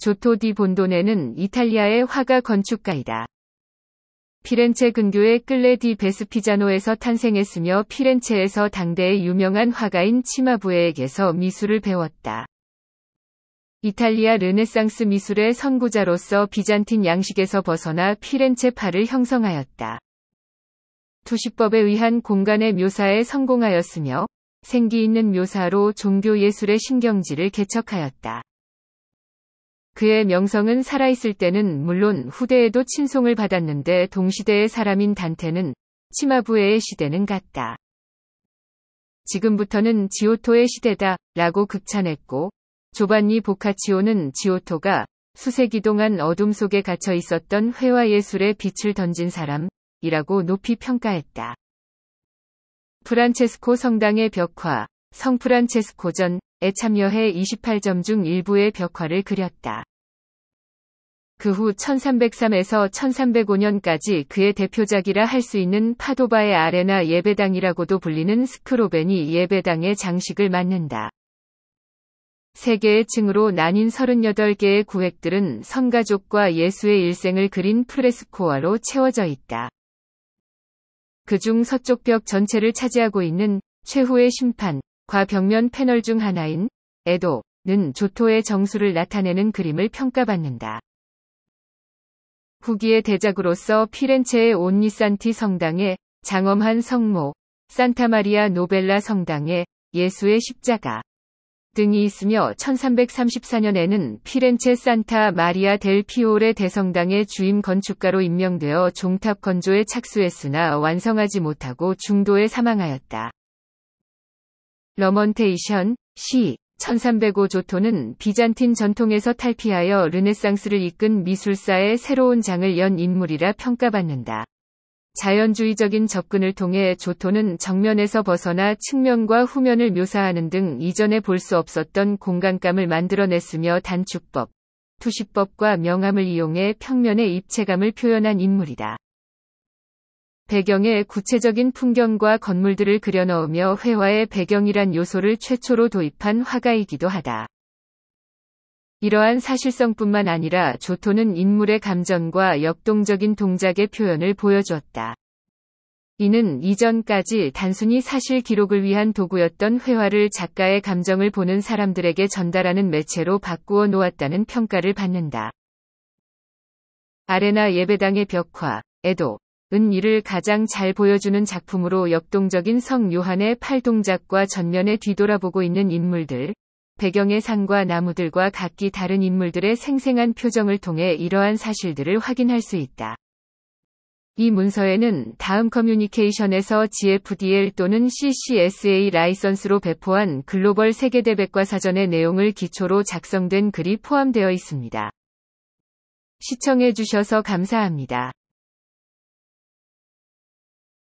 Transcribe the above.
조토 디 본도네는 이탈리아의 화가 건축가이다. 피렌체 근교의 끌레 디 베스피자노에서 탄생했으며 피렌체에서 당대의 유명한 화가인 치마부에에게서 미술을 배웠다. 이탈리아 르네상스 미술의 선구자로서 비잔틴 양식에서 벗어나 피렌체파를 형성하였다. 투시법에 의한 공간의 묘사에 성공하였으며 생기 있는 묘사로 종교 예술의 신경지를 개척하였다. 그의 명성은 살아있을 때는 물론 후대에도 친송을 받았는데 동시대의 사람인 단테는 치마부에의 시대는 같다. 지금부터는 지오토의 시대다 라고 극찬했고 조반니 보카치오는 지오토가 수세기 동안 어둠 속에 갇혀 있었던 회화 예술에 빛을 던진 사람이라고 높이 평가했다. 프란체스코 성당의 벽화, 성프란체스코전에 참여해 28점 중 일부의 벽화를 그렸다. 그후 1303에서 1305년까지 그의 대표작이라 할 수 있는 파도바의 아레나 예배당이라고도 불리는 스크로벤이 예배당의 장식을 맡는다. 세개의 층으로 나뉜 38개의 구획들은 성가족과 예수의 일생을 그린 프레스코아로 채워져 있다. 그 중 서쪽 벽 전체를 차지하고 있는 최후의 심판, 과 벽면 패널 중 하나인 에도는 조토의 정수를 나타내는 그림을 평가받는다. 후기의 대작으로서 피렌체의 온니산티 성당에 장엄한 성모, 산타마리아 노벨라 성당에 예수의 십자가 등이 있으며 1334년에는 피렌체 산타 마리아 델 피올의 대성당의 주임 건축가로 임명되어 종탑 건조에 착수했으나 완성하지 못하고 중도에 사망하였다. 러먼테이션, 시 1305조토는 비잔틴 전통에서 탈피하여 르네상스를 이끈 미술사의 새로운 장을 연 인물이라 평가받는다. 자연주의적인 접근을 통해 조토는 정면에서 벗어나 측면과 후면을 묘사하는 등 이전에 볼 수 없었던 공간감을 만들어냈으며 단축법, 투시법과 명암을 이용해 평면의 입체감을 표현한 인물이다. 배경에 구체적인 풍경과 건물들을 그려넣으며 회화의 배경이란 요소를 최초로 도입한 화가이기도 하다. 이러한 사실성뿐만 아니라 조토는 인물의 감정과 역동적인 동작의 표현을 보여주었다. 이는 이전까지 단순히 사실 기록을 위한 도구였던 회화를 작가의 감정을 보는 사람들에게 전달하는 매체로 바꾸어 놓았다는 평가를 받는다. 아레나 예배당의 벽화, 에도, 은 이를 가장 잘 보여주는 작품으로 역동적인 성 요한의 팔동작과 전면에 뒤돌아보고 있는 인물들, 배경의 산과 나무들과 각기 다른 인물들의 생생한 표정을 통해 이러한 사실들을 확인할 수 있다. 이 문서에는 다음 커뮤니케이션에서 GFDL 또는 CCSA 라이선스로 배포한 글로벌 세계대백과 사전의 내용을 기초로 작성된 글이 포함되어 있습니다. 시청해주셔서 감사합니다.